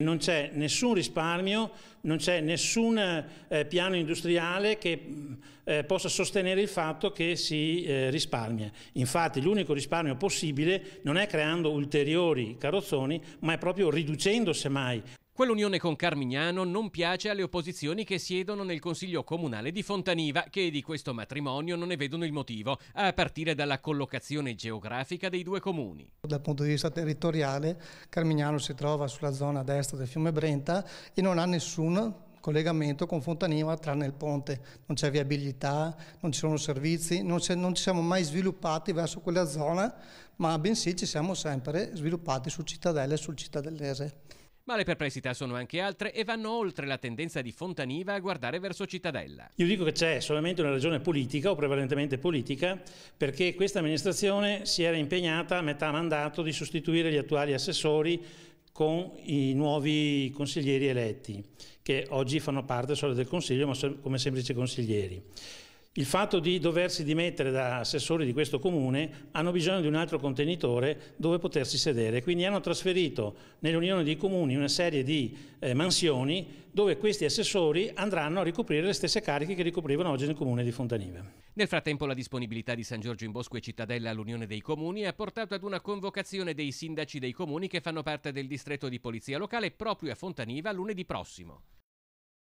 Non c'è nessun risparmio, non c'è nessun eh, piano industriale che mm, eh, possa sostenere il fatto che si eh, risparmia. Infatti l'unico risparmio possibile non è creando ulteriori carrozzoni, ma è proprio riducendo semmai Quell'unione con Carmignano non piace alle opposizioni che siedono nel Consiglio Comunale di Fontaniva, che di questo matrimonio non ne vedono il motivo, a partire dalla collocazione geografica dei due comuni. Dal punto di vista territoriale, Carmignano si trova sulla zona destra del fiume Brenta e non ha nessun collegamento con Fontaniva tranne il ponte, non c'è viabilità, non ci sono servizi, non, non, ci siamo mai sviluppati verso quella zona, ma bensì ci siamo sempre sviluppati su Cittadella e sul Cittadellese. Ma le perplessità sono anche altre e vanno oltre la tendenza di Fontaniva a guardare verso Cittadella. Io dico che c'è solamente una ragione politica o prevalentemente politica perché questa amministrazione si era impegnata a metà mandato di sostituire gli attuali assessori con i nuovi consiglieri eletti, che oggi fanno parte solo del Consiglio ma come semplici consiglieri. Il fatto di doversi dimettere da assessori di questo comune hanno bisogno di un altro contenitore dove potersi sedere, quindi hanno trasferito nell'Unione dei Comuni una serie di eh, mansioni dove questi assessori andranno a ricoprire le stesse cariche che ricoprivano oggi nel comune di Fontaniva. Nel frattempo la disponibilità di San Giorgio in Bosco e Cittadella all'Unione dei Comuni ha portato ad una convocazione dei sindaci dei comuni che fanno parte del distretto di polizia locale proprio a Fontaniva lunedì prossimo.